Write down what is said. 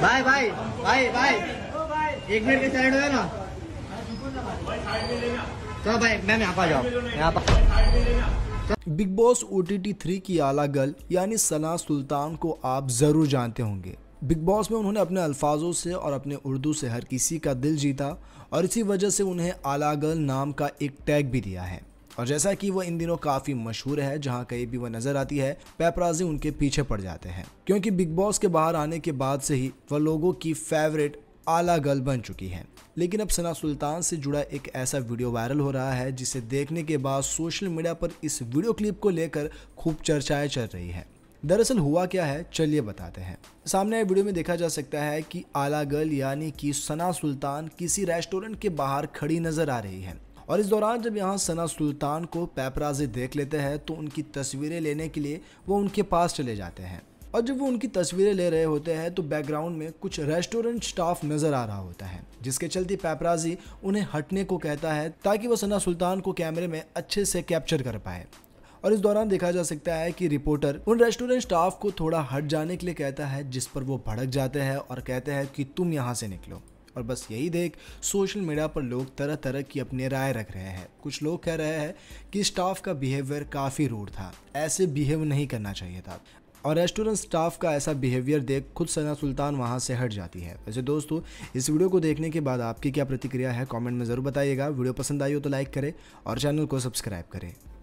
भाई भाई भाई भाई एक मिनट के साइड हो ना तो भाई मैं यहाँ पर जाओ यहाँ पर Bigg Boss O T T three की आला गल यानी सना सुल्तान को आप ज़रूर जानते होंगे बिग बॉस में उन्होंने अपने अल्फाजों से और अपने उर्दू से हर किसी का दिल जीता और इसी वजह से उन्हें आला गल नाम का एक टैग भी दिया है और जैसा कि वो इन दिनों काफी मशहूर है जहां कहीं भी वह नजर आती है पेपराजी उनके पीछे पड़ जाते हैं क्योंकि बिग बॉस के बाहर आने के बाद से ही वह लोगों की फेवरेट आला गर्ल बन चुकी है लेकिन अब सना सुल्तान से जुड़ा एक ऐसा वीडियो वायरल हो रहा है जिसे देखने के बाद सोशल मीडिया पर इस वीडियो क्लिप को लेकर खूब चर्चाएं चल रही है दरअसल हुआ क्या है चलिए बताते हैं सामने वीडियो में देखा जा सकता है कि आला गर्ल यानी कि सना सुल्तान किसी रेस्टोरेंट के बाहर खड़ी नजर आ रही है और इस दौरान जब यहाँ सना सुल्तान को पैपराजी देख लेते हैं तो उनकी तस्वीरें लेने के लिए वो उनके पास चले जाते हैं और जब वो उनकी तस्वीरें ले रहे होते हैं तो बैकग्राउंड में कुछ रेस्टोरेंट स्टाफ नजर आ रहा होता है जिसके चलते पैपराजी उन्हें हटने को कहता है ताकि वो सना सुल्तान को कैमरे में अच्छे से कैप्चर कर पाए और इस दौरान देखा जा सकता है कि रिपोर्टर उन रेस्टोरेंट स्टाफ को थोड़ा हट जाने के लिए कहता है जिस पर वो भड़क जाते हैं और कहते हैं कि तुम यहाँ से निकलो और बस यही देख सोशल मीडिया पर लोग तरह तरह की अपनी राय रख रहे हैं कुछ लोग कह रहे हैं कि स्टाफ का बिहेवियर काफ़ी रूढ़ था ऐसे बिहेव नहीं करना चाहिए था और रेस्टोरेंट स्टाफ का ऐसा बिहेवियर देख खुद सना सुल्तान वहाँ से हट जाती है वैसे दोस्तों इस वीडियो को देखने के बाद आपकी क्या प्रतिक्रिया है कमेंट में ज़रूर बताइएगा वीडियो पसंद आई हो तो लाइक करें और चैनल को सब्सक्राइब करें